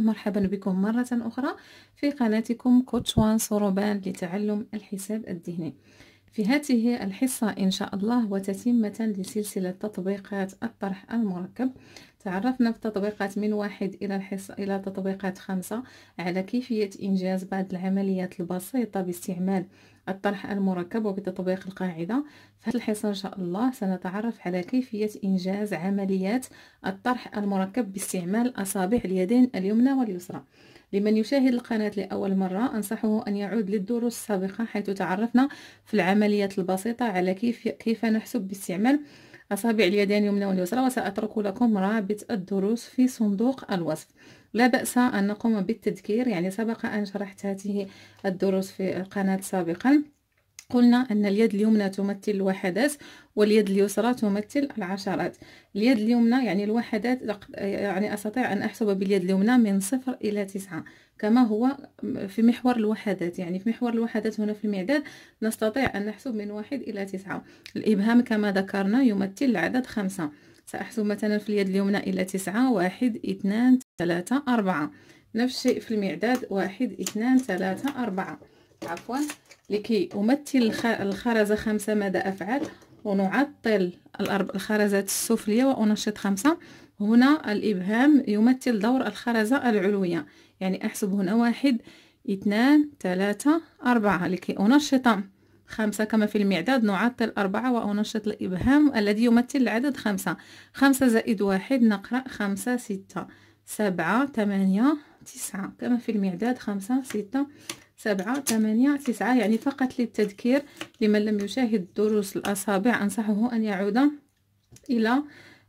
مرحبا بكم مرة أخرى في قناتكم كوتشوان سوروبان لتعلم الحساب الذهني في هذه الحصة إن شاء الله وتتمة لسلسلة تطبيقات الطرح المركب تعرفنا في التطبيقات من واحد إلى الحصة إلى تطبيقات خمسة على كيفية إنجاز بعض العمليات البسيطة باستعمال الطرح المركب وبتطبيق القاعدة في هذه الحصة إن شاء الله سنتعرف على كيفية إنجاز عمليات الطرح المركب باستعمال أصابع اليدين اليمنى واليسرى لمن يشاهد القناة لأول مرة أنصحه أن يعود للدروس السابقة حيث تعرفنا في العمليات البسيطة على كيف, كيف نحسب باستعمال أصابع اليدين اليمنى واليسرى وسأترك لكم رابط الدروس في صندوق الوصف لا بأس أن نقوم بالتذكير يعني سبق أن شرحت هذه الدروس في القناة سابقا قلنا أن اليد اليمنى تمثل الوحدات واليد اليسرى تمثل العشرات اليد اليمنى يعني الوحدات يعني أستطيع أن أحسب باليد اليمنى من صفر إلى تسعة كما هو في محور الوحدات يعني في محور الوحدات هنا في المعداد نستطيع أن نحسب من واحد إلى تسعة الإبهام كما ذكرنا يمثل العدد خمسة سأحسب مثلا في اليد اليمنى إلى تسعة واحد اثنان ثلاثة أربعة نفس الشيء في المعداد واحد اثنان ثلاثة أربعة عفوا لكي أمثل الخرزة خمسة ماذا أفعل ونعطل الخرزات السفلية وأنشط خمسة هنا الإبهام يمثل دور الخرزة العلوية يعني أحسب هنا واحد اثنان ثلاثة أربعة لكي أنشط خمسة كما في المعداد نعطل أربعة وأنشط الإبهام الذي يمثل العدد خمسة خمسة زائد واحد نقرأ خمسة ستة سبعة ثمانية تسعة كما في المعداد خمسة ستة سبعة ثمانية تسعة يعني فقط للتذكير لمن لم يشاهد دروس الأصابع أنصحه أن يعود إلى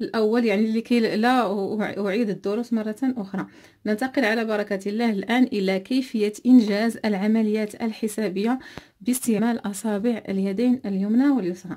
الأول يعني لكي لا أعيد الدروس مرة أخرى ننتقل على بركة الله الآن إلى كيفية إنجاز العمليات الحسابية باستعمال أصابع اليدين اليمنى واليسرى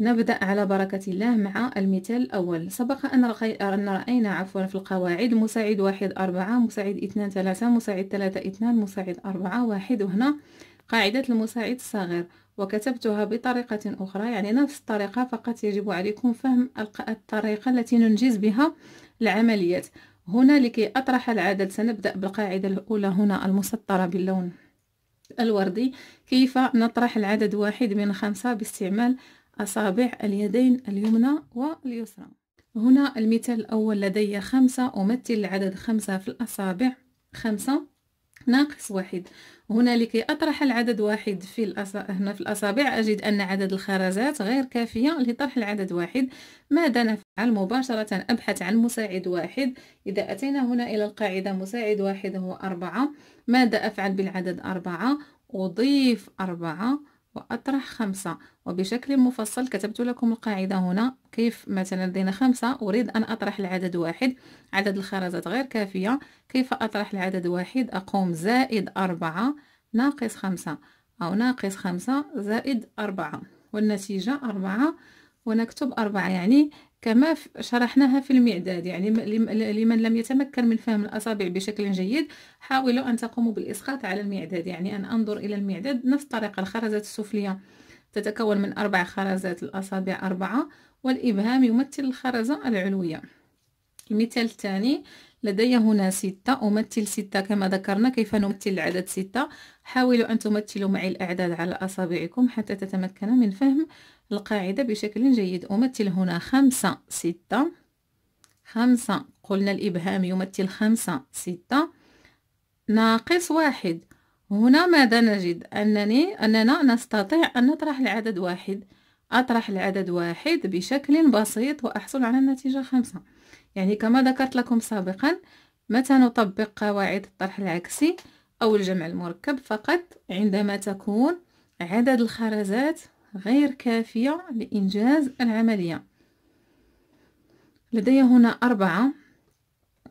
نبدأ على بركة الله مع المثال الأول سبق أن رأينا عفوا في القواعد مساعد واحد أربعة مساعد اثنان ثلاثة مساعد ثلاثة اثنان مساعد أربعة واحد وهنا قاعدة المساعد الصغير وكتبتها بطريقة أخرى يعني نفس الطريقة فقط يجب عليكم فهم الطريقة التي ننجز بها العمليات هنا لكي أطرح العدد سنبدأ بالقاعدة الأولى هنا المسطرة باللون الوردي كيف نطرح العدد واحد من خمسة باستعمال أصابع اليدين اليمنى واليسرى هنا المثال الأول لدي خمسة أمثل العدد خمسة في الأصابع خمسة ناقص واحد هنا لكي أطرح العدد واحد في الأص... هنا في الأصابع أجد أن عدد الخرزات غير كافية لطرح العدد واحد ماذا نفعل مباشرة أبحث عن مساعد واحد إذا أتينا هنا إلى القاعدة مساعد واحد هو أربعة ماذا أفعل بالعدد أربعة أضيف أربعة وأطرح خمسة وبشكل مفصل كتبت لكم القاعدة هنا كيف مثلا لدينا خمسة أريد أن أطرح العدد واحد عدد الخرزات غير كافية كيف أطرح العدد واحد أقوم زائد أربعة ناقص خمسة أو ناقص خمسة زائد أربعة والنتيجة أربعة ونكتب أربعة يعني كما شرحناها في المعداد يعني لمن لم يتمكن من فهم الأصابع بشكل جيد حاولوا أن تقوموا بالإسقاط على المعداد يعني أن أنظر إلى المعداد نفس طريقة الخرزات السفلية تتكون من أربع خرزات الأصابع أربعة والإبهام يمثل الخرزة العلوية المثال الثاني لدي هنا ستة أمثل ستة كما ذكرنا كيف نمثل العدد ستة حاولوا أن تمثلوا معي الأعداد على أصابعكم حتى تتمكنوا من فهم القاعدة بشكل جيد أمثل هنا خمسة ستة خمسة قلنا الإبهام يمثل خمسة ستة ناقص واحد هنا ماذا نجد أنني أننا نستطيع أن نطرح العدد واحد أطرح العدد واحد بشكل بسيط وأحصل على النتيجة خمسة يعني كما ذكرت لكم سابقا متى نطبق قواعد الطرح العكسي أو الجمع المركب فقط عندما تكون عدد الخرزات غير كافية لإنجاز العملية لدي هنا أربعة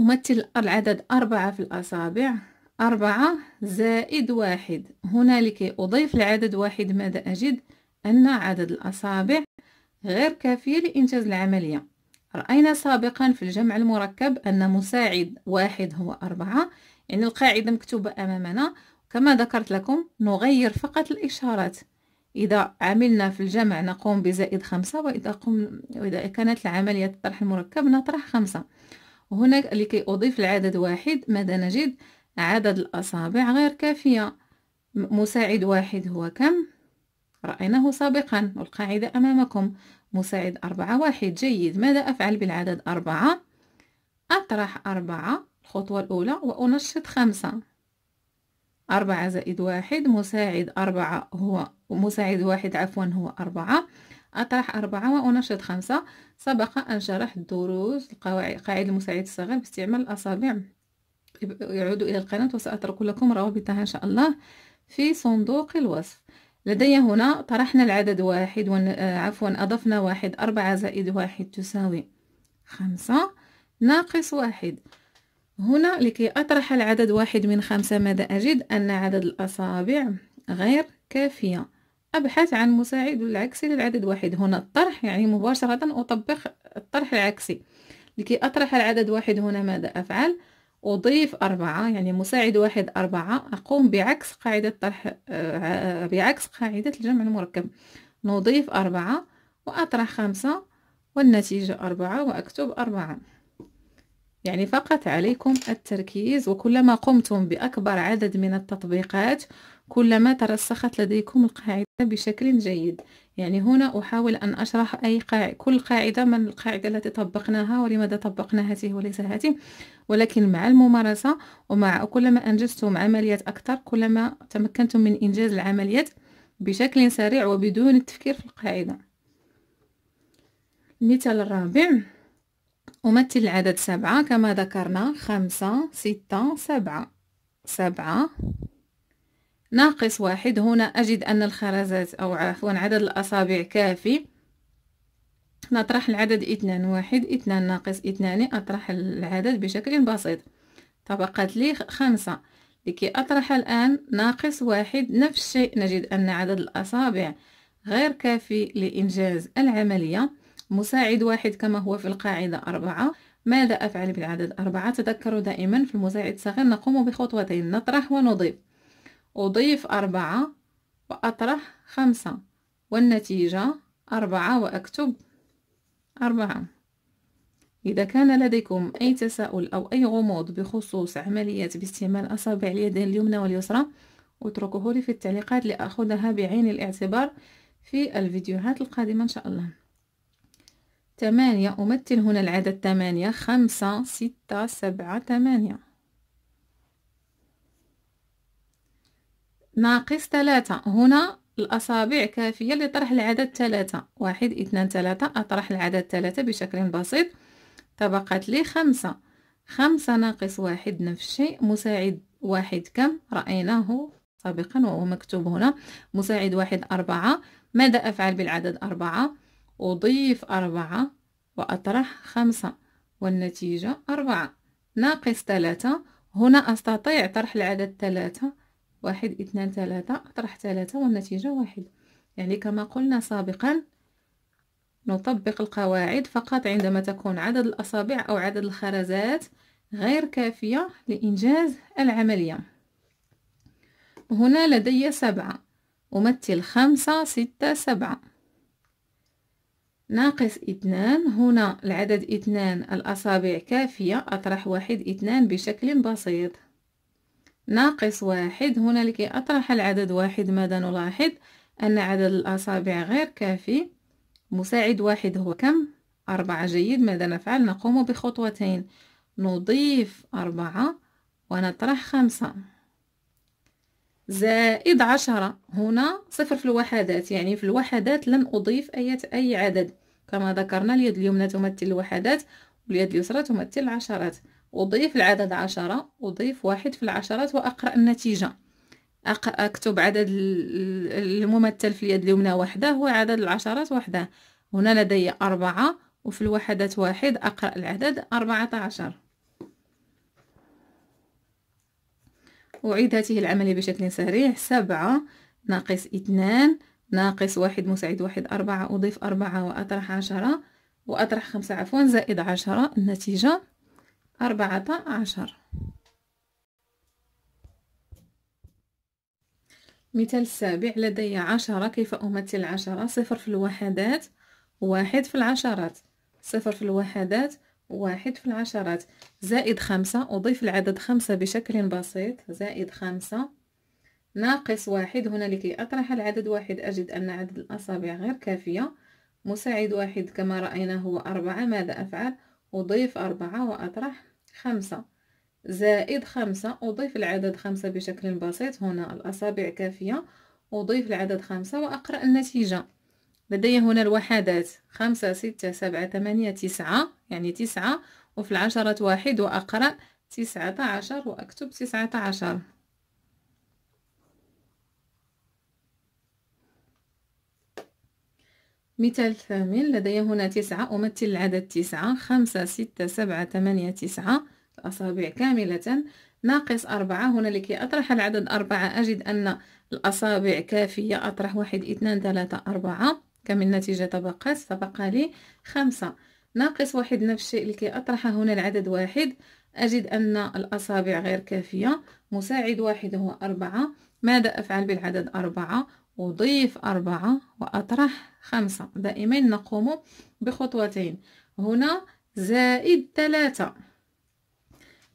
أمثل العدد أربعة في الأصابع أربعة زائد واحد هنا لكي أضيف العدد واحد ماذا أجد أن عدد الأصابع غير كافية لإنجاز العملية رأينا سابقا في الجمع المركب أن مساعد واحد هو أربعة يعني القاعدة مكتوبة أمامنا كما ذكرت لكم نغير فقط الإشارات إذا عملنا في الجمع نقوم بزائد خمسة وإذا, قم وإذا كانت العملية طرح المركب نطرح خمسة وهنا لكي أضيف العدد واحد ماذا نجد عدد الأصابع غير كافية مساعد واحد هو كم رأيناه سابقا والقاعدة أمامكم مساعد أربعة واحد جيد ماذا أفعل بالعدد أربعة أطرح أربعة الخطوة الأولى وأنشط خمسة أربعة زائد واحد مساعد أربعة هو مساعد واحد عفوا هو أربعة أطرح أربعة وأنشط خمسة سبق أن شرح الدروس قاعدة المساعد الصغير باستعمال الأصابع يعود إلى القناة وسأترك لكم روابطها إن شاء الله في صندوق الوصف لدي هنا طرحنا العدد واحد ون... آه، عفوا أضفنا واحد أربعة زائد واحد تساوي خمسة ناقص واحد هنا لكي أطرح العدد واحد من خمسة ماذا أجد أن عدد الأصابع غير كافية أبحث عن مساعد العكسي للعدد واحد هنا الطرح يعني مباشرة أطبق الطرح العكسي لكي أطرح العدد واحد هنا ماذا أفعل؟ أضيف أربعة يعني مساعد واحد أربعة أقوم بعكس قاعدة طرح آه، بعكس قاعدة الجمع المركب نضيف أربعة وأطرح خمسة والنتيجة أربعة وأكتب أربعة يعني فقط عليكم التركيز وكلما قمتم بأكبر عدد من التطبيقات كلما ترسخت لديكم القاعدة بشكل جيد يعني هنا أحاول أن أشرح أي قاع... كل قاعدة من القاعدة التي طبقناها ولماذا طبقنا هذه وليس هذه ولكن مع الممارسة ومع كلما أنجزتم عمليات أكثر كلما تمكنتم من إنجاز العمليات بشكل سريع وبدون التفكير في القاعدة المثال الرابع أمثل العدد سبعة كما ذكرنا خمسة ستة سبعة سبعة ناقص واحد هنا أجد أن الخرزات أو عفوا عدد الأصابع كافي نطرح العدد اثنان واحد اثنان ناقص اثنان أطرح العدد بشكل بسيط طبقت لي خمسة لكي أطرح الآن ناقص واحد نفس الشيء نجد أن عدد الأصابع غير كافي لإنجاز العملية مساعد واحد كما هو في القاعدة أربعة ماذا أفعل بالعدد أربعة تذكروا دائما في المساعد الصغير نقوم بخطوتين نطرح ونضيف أضيف أربعة وأطرح خمسة والنتيجة أربعة وأكتب أربعة إذا كان لديكم أي تساؤل أو أي غموض بخصوص عملية باستعمال أصابع اليدين اليمنى واليسرى اتركوه لي في التعليقات لأخذها بعين الاعتبار في الفيديوهات القادمة إن شاء الله ثمانية أمثل هنا العدد ثمانية خمسة ستة سبعة ثمانية ناقص ثلاثة هنا الأصابع كافية لطرح العدد ثلاثة واحد اثنان ثلاثة أطرح العدد ثلاثة بشكل بسيط طبقت لي خمسة خمسة ناقص واحد نفس الشيء مساعد واحد كم رأيناه سابقا وهو مكتوب هنا مساعد واحد أربعة ماذا أفعل بالعدد أربعة أضيف أربعة وأطرح خمسة والنتيجة أربعة ناقص ثلاثة هنا أستطيع طرح العدد ثلاثة واحد اثنان ثلاثة أطرح ثلاثة والنتيجة واحد يعني كما قلنا سابقا نطبق القواعد فقط عندما تكون عدد الأصابع أو عدد الخرزات غير كافية لإنجاز العملية هنا لدي سبعة أمثل خمسة ستة سبعة ناقص اثنان هنا العدد اثنان الأصابع كافية أطرح واحد اثنان بشكل بسيط ناقص واحد هنا لكي أطرح العدد واحد ماذا نلاحظ أن عدد الأصابع غير كافي مساعد واحد هو كم أربعة جيد ماذا نفعل نقوم بخطوتين نضيف أربعة ونطرح خمسة زائد عشرة هنا صفر في الوحدات يعني في الوحدات لن أضيف أي أي عدد كما ذكرنا اليد اليمنى تمثل الوحدات واليد اليسرى تمثل العشرات أضيف العدد عشرة أضيف واحد في العشرات وأقرأ النتيجة أكتب عدد الممثل في اليد اليمنى وحده عدد العشرات وحده هنا لدي أربعة وفي الوحدات واحد أقرأ العدد أربعة عشر أعيد هاته العملية بشكل سريع سبعة ناقص اثنان ناقص واحد مساعد واحد أربعة أضيف أربعة وأطرح عشرة وأطرح خمسة عفوا زائد عشرة النتيجة أربعة عشر مثال السابع لدي عشرة كيف أمثل عشرة صفر في الوحدات واحد في العشرات صفر في الوحدات واحد في العشرات زائد خمسة أضيف العدد خمسة بشكل بسيط زائد خمسة ناقص واحد هنا لكي أطرح العدد واحد أجد أن عدد الأصابع غير كافية مساعد واحد كما رأينا هو أربعة ماذا أفعل أضيف أربعة وأطرح خمسة زائد خمسة أضيف العدد خمسة بشكل بسيط هنا الأصابع كافية أضيف العدد خمسة وأقرأ النتيجة لدي هنا الوحدات خمسة ستة سبعة ثمانية تسعة يعني تسعة وفي العشرة واحد وأقرأ تسعة عشر وأكتب تسعة عشر مثال ثامن لدي هنا تسعة أمثل العدد تسعة خمسة ستة سبعة ثمانية تسعة الأصابع كاملة ناقص أربعة هنا لكي أطرح العدد أربعة أجد أن الأصابع كافية أطرح واحد اثنان ثلاثة أربعة كم النتيجة طبقات سبق لي خمسة ناقص واحد نفس الشيء لكي أطرح هنا العدد واحد أجد أن الأصابع غير كافية مساعد واحد هو أربعة ماذا أفعل بالعدد أربعة أضيف أربعة وأطرح خمسة دائما نقوم بخطوتين هنا زائد ثلاثة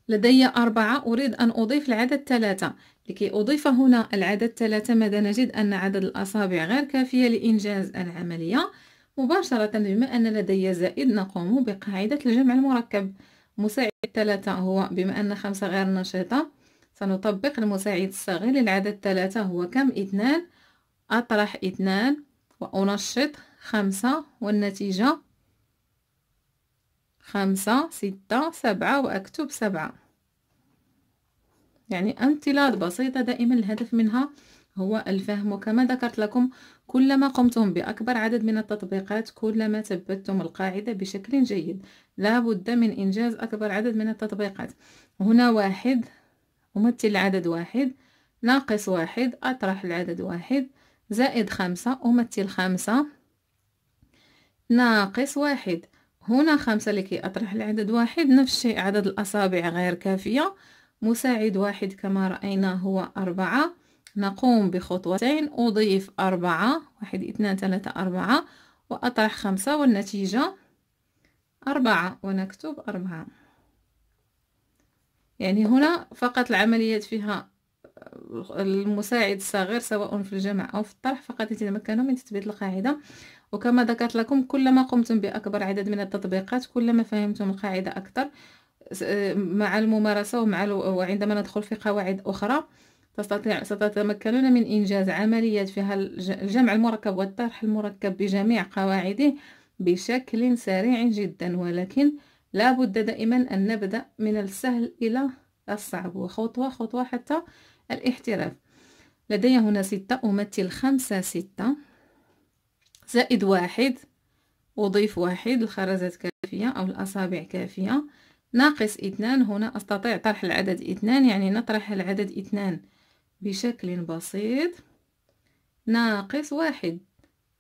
لدي أربعة أريد أن أضيف العدد ثلاثة لكي أضيف هنا العدد ثلاثة ماذا نجد أن عدد الأصابع غير كافية لإنجاز العملية مباشرة بما أن لدي زائد نقوم بقاعدة الجمع المركب مساعد ثلاثة هو بما أن خمسة غير نشيطة سنطبق المساعد الصغير للعدد ثلاثة هو كم اثنان أطرح اثنان وأنشط خمسة والنتيجة خمسة ستة سبعة وأكتب سبعة يعني امثلة بسيطة دائما الهدف منها هو الفهم وكما ذكرت لكم كلما قمتم بأكبر عدد من التطبيقات كلما ثبتتم القاعدة بشكل جيد لا بد من إنجاز أكبر عدد من التطبيقات هنا واحد أمثل العدد واحد ناقص واحد أطرح العدد واحد زائد خمسة أمثل خمسة ناقص واحد هنا خمسة لكي أطرح العدد واحد نفس الشيء عدد الأصابع غير كافية مساعد واحد كما رأينا هو أربعة نقوم بخطوتين أضيف أربعة واحد اثنان ثلاثة أربعة وأطرح خمسة والنتيجة أربعة ونكتب أربعة يعني هنا فقط العمليات فيها آه، المساعد الصغير سواء في الجمع أو في الطرح فقط يتمكنوا من تثبيت القاعدة وكما ذكرت لكم كلما قمتم بأكبر عدد من التطبيقات كلما فهمتم القاعدة أكثر آه، مع الممارسة ومع وعندما ندخل في قواعد أخرى تستطيع ستتمكنون من إنجاز عمليات فيها الجمع المركب والطرح المركب بجميع قواعده بشكل سريع جدا ولكن لا بد دائما أن نبدأ من السهل إلى الصعب وخطوة خطوة حتى الاحتراف لدي هنا ستة أمثل خمسة ستة زائد واحد أضيف واحد الخرزات كافية أو الأصابع كافية ناقص اثنان هنا أستطيع طرح العدد اثنان يعني نطرح العدد اثنان بشكل بسيط ناقص واحد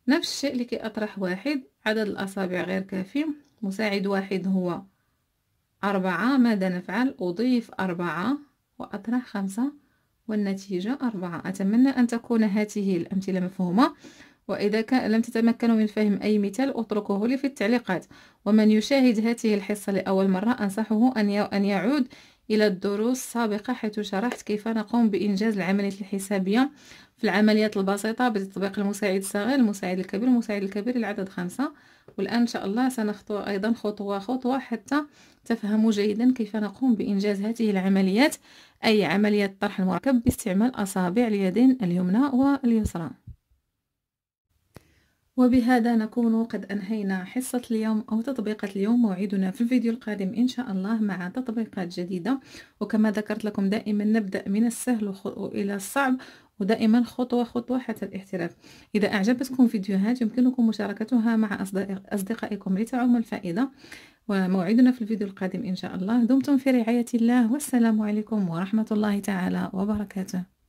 نفس الشيء لكي أطرح واحد عدد الأصابع غير كافي مساعد واحد هو أربعة ماذا نفعل أضيف أربعة وأطرح خمسة والنتيجة أربعة أتمنى أن تكون هذه الأمثلة مفهومة وإذا كان لم تتمكنوا من فهم أي مثال اتركوه لي في التعليقات ومن يشاهد هذه الحصة لأول مرة أنصحه أن يعود إلى الدروس السابقة حيث شرحت كيف نقوم بإنجاز العملية الحسابية في العمليات البسيطة بتطبيق المساعد الصغير المساعد الكبير المساعد الكبير العدد خمسة والآن إن شاء الله سنخطو أيضا خطوة خطوة حتى تفهموا جيدا كيف نقوم بإنجاز هذه العمليات أي عملية طرح المركب باستعمال أصابع اليدين اليمنى واليسرى وبهذا نكون قد أنهينا حصة اليوم أو تطبيقة اليوم موعدنا في الفيديو القادم إن شاء الله مع تطبيقات جديدة وكما ذكرت لكم دائما نبدأ من السهل إلى الصعب ودائما خطوة خطوة حتى الاحتراف إذا أعجبتكم فيديوهات يمكنكم مشاركتها مع أصدقائكم لتعم الفائدة وموعدنا في الفيديو القادم إن شاء الله دمتم في رعاية الله والسلام عليكم ورحمة الله تعالى وبركاته